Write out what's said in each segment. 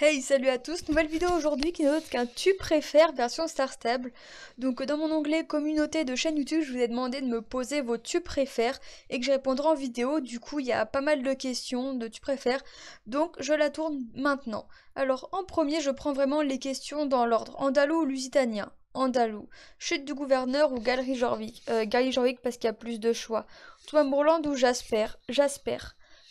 Hey salut à tous, nouvelle vidéo aujourd'hui qui n'est autre qu'un tu préfères version Star Stable. Donc dans mon onglet communauté de chaîne YouTube, je vous ai demandé de me poser vos tu préfères et que je répondrai en vidéo. Du coup, il y a pas mal de questions de tu préfères. Donc je la tourne maintenant. Alors en premier, je prends vraiment les questions dans l'ordre, andalou ou lusitanien. Andalou, chute du gouverneur ou Galerie Jorvik, euh, Galerie Jorvik parce qu'il y a plus de choix. Toi, Mourland ou Jasper, Jasper.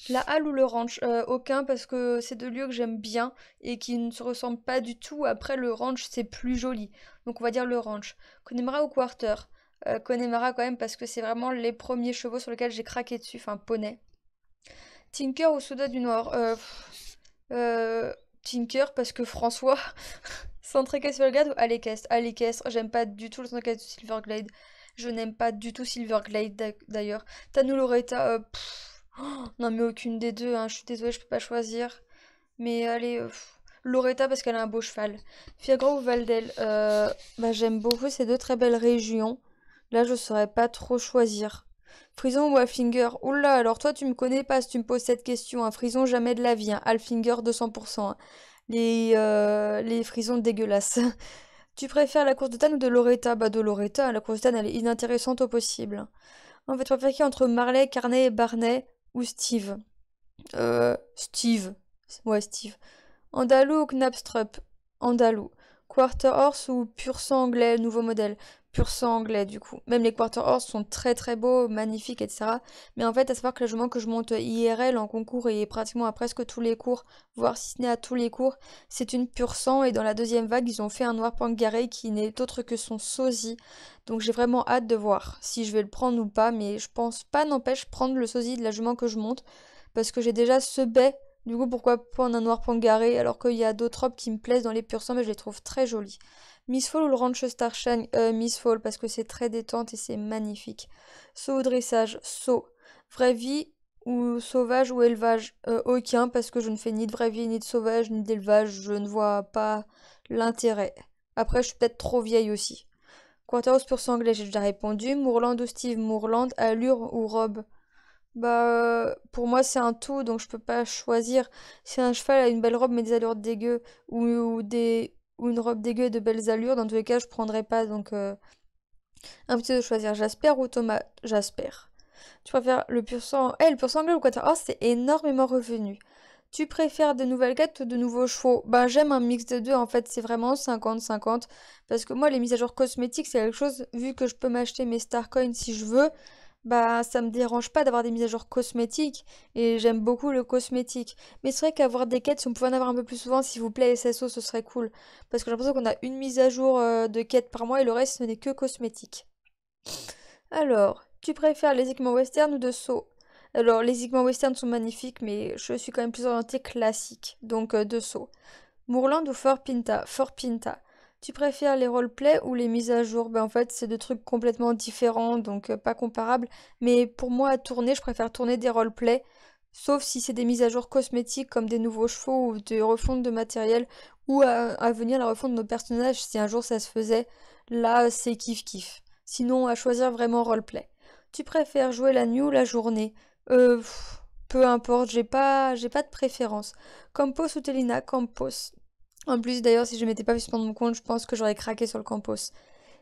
La halle ou le ranch euh, Aucun parce que c'est deux lieux que j'aime bien et qui ne se ressemblent pas du tout. Après le ranch c'est plus joli. Donc on va dire le ranch. Connemara ou Quarter euh, Connemara quand même parce que c'est vraiment les premiers chevaux sur lesquels j'ai craqué dessus. Enfin poney. Tinker ou Souda du Nord euh, Tinker parce que François... Centrica Silverglade ou Aléquestre Aléquestre, j'aime pas du tout le silver Silverglade. Je n'aime pas du tout Silverglade d'ailleurs. Tanu Loretta, non, mais aucune des deux, hein. je suis désolée, je peux pas choisir. Mais allez, euh, Loretta parce qu'elle a un beau cheval. Fiagra ou Valdel euh, bah, J'aime beaucoup ces deux très belles régions. Là, je saurais pas trop choisir. Frison ou Alfinger Oula, alors toi, tu me connais pas si tu me poses cette question. Un hein. Frison, jamais de la vie. Hein. alfinger, 200%. Les, euh, les frisons dégueulasses. tu préfères la course de Tannes ou de Loretta Bah, de Loretta. La course de Tannes, elle est inintéressante au possible. En fait, qui entre Marley, Carnet et Barnet ou Steve euh, Steve. Ouais, Steve. Andalou ou Knapstrup Andalou. Quarter Horse ou Pur Sang Anglais, nouveau modèle pur sang anglais du coup. Même les quarter horse sont très très beaux, magnifiques, etc. Mais en fait, à savoir que la jument que je monte IRL en concours et pratiquement à presque tous les cours, voire si ce n'est à tous les cours, c'est une pure sang et dans la deuxième vague, ils ont fait un noir pangaré qui n'est autre que son sosie. Donc j'ai vraiment hâte de voir si je vais le prendre ou pas, mais je pense pas n'empêche prendre le sosie de la jument que je monte parce que j'ai déjà ce baie du coup, pourquoi prendre un noir pangaré alors qu'il y a d'autres robes qui me plaisent dans les purs mais je les trouve très jolies. Miss Fall ou le ranch Starshine euh, Miss Fall parce que c'est très détente et c'est magnifique. Saut ou dressage, saut. Vraie vie ou sauvage ou élevage euh, Aucun parce que je ne fais ni de vraie vie, ni de sauvage, ni d'élevage. Je ne vois pas l'intérêt. Après, je suis peut-être trop vieille aussi. Quarterhouse pur sanglais, j'ai déjà répondu. Mourland ou Steve Mourland, allure ou robe bah, pour moi, c'est un tout, donc je peux pas choisir. Si un cheval a une belle robe mais des allures dégueu, ou, des, ou une robe dégueu et de belles allures, dans tous les cas, je prendrais pas. Donc, un euh, petit de choisir Jasper ou Thomas Jasper. Tu préfères le pur sang. Eh, le pur sang ou quoi oh, c'est énormément revenu. Tu préfères de nouvelles quêtes ou de nouveaux chevaux Bah j'aime un mix de deux, en fait, c'est vraiment 50-50. Parce que moi, les mises à jour cosmétiques, c'est quelque chose, vu que je peux m'acheter mes Starcoins si je veux, bah ça me dérange pas d'avoir des mises à jour cosmétiques et j'aime beaucoup le cosmétique. Mais c'est vrai qu'avoir des quêtes, si on pouvait en avoir un peu plus souvent, s'il vous plaît, SSO, ce serait cool. Parce que j'ai l'impression qu'on a une mise à jour euh, de quête par mois et le reste ce n'est que cosmétique. Alors, tu préfères les équipements western ou de saut Alors les équipements western sont magnifiques mais je suis quand même plus orientée classique, donc euh, de saut. Mourland ou Fort Pinta Fort Pinta. Tu préfères les roleplays ou les mises à jour ben, En fait, c'est deux trucs complètement différents, donc euh, pas comparables. Mais pour moi, à tourner, je préfère tourner des roleplays. Sauf si c'est des mises à jour cosmétiques comme des nouveaux chevaux ou des refontes de matériel ou à, venir la refonte de nos personnages si un jour ça se faisait. Là, c'est kiff kiff. Sinon, à choisir vraiment roleplay. Tu préfères jouer la nuit ou la journée Euh, peu importe, j'ai pas, j'ai pas de préférence. Campos ou Telina, Campos. En plus, d'ailleurs, si je m'étais pas vu suspendre mon compte, je pense que j'aurais craqué sur le campus.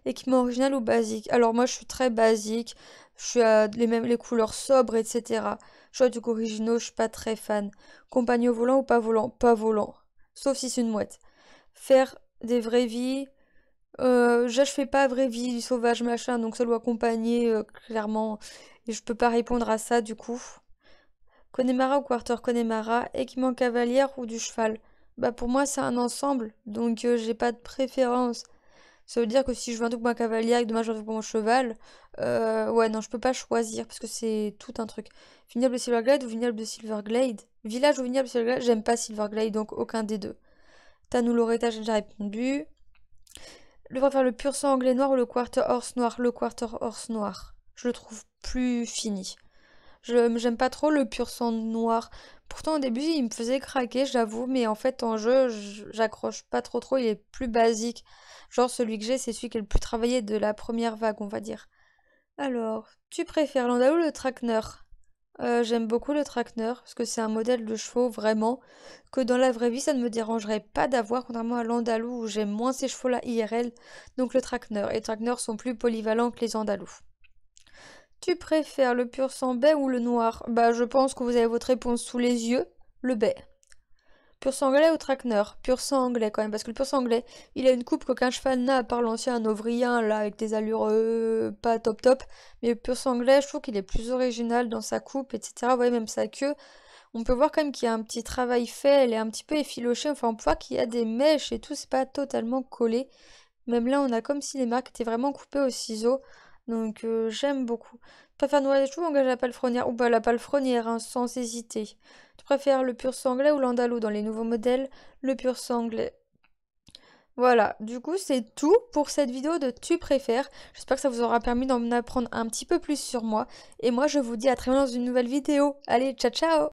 Équipement original ou basique Alors moi, je suis très basique. Je suis à les mêmes les couleurs sobres, etc. Choix du coup originaux, je suis pas très fan. Compagnon au volant ou pas volant Pas volant. Sauf si c'est une mouette. Faire des vraies vies. Euh, fais pas vraie vie du sauvage machin, donc ça doit accompagner euh, clairement. Et je peux pas répondre à ça du coup. Connemara ou quarter Connemara, équipement cavalière ou du cheval bah pour moi c'est un ensemble, donc euh, j'ai pas de préférence. Ça veut dire que si je veux un truc pour un cavalier et que demain je veux un pour mon cheval, euh, ouais non je peux pas choisir parce que c'est tout un truc. Vignoble de Silverglade ou vignoble de Silverglade Village ou vignoble de Silverglade J'aime pas Silverglade donc aucun des deux. Tanou Loretta j'ai déjà répondu. Le préfère le pur sang anglais noir ou le quarter horse noir Le quarter horse noir. Je le trouve plus fini j'aime pas trop le pur sang noir. Pourtant au début il me faisait craquer, j'avoue, mais en fait en jeu j'accroche pas trop trop, il est plus basique. Genre celui que j'ai c'est celui qui est le plus travaillé de la première vague on va dire. Alors, tu préfères l'Andalou ou le Trackner euh, J'aime beaucoup le Trackner parce que c'est un modèle de chevaux vraiment que dans la vraie vie ça ne me dérangerait pas d'avoir contrairement à l'Andalou où j'aime moins ces chevaux là IRL donc le Trackner et Trackner sont plus polyvalents que les Andalous. Tu préfères le pur sang baie ou le noir Bah, je pense que vous avez votre réponse sous les yeux. Le bai. Pur sang anglais ou traqueneur Pur sang anglais quand même, parce que le pur sang anglais, il a une coupe qu'aucun cheval n'a, par part l'ancien ovrien là, avec des allures euh, pas top top. Mais le pur sang anglais, je trouve qu'il est plus original dans sa coupe, etc. Vous voyez, même sa queue. On peut voir quand même qu'il y a un petit travail fait, elle est un petit peu effilochée, enfin on voit qu'il y a des mèches et tout, c'est pas totalement collé. Même là, on a comme si les marques étaient vraiment coupées au ciseau. Donc euh, j'aime beaucoup. Tu préfères noyer les ou engager la palefrenière Ou pas bah, la palefrenière, hein, sans hésiter. Tu préfères le pur sanglais ou l'andalou Dans les nouveaux modèles, le pur sanglais. Voilà, du coup c'est tout pour cette vidéo de Tu préfères. J'espère que ça vous aura permis d'en apprendre un petit peu plus sur moi. Et moi je vous dis à très bientôt dans une nouvelle vidéo. Allez, ciao ciao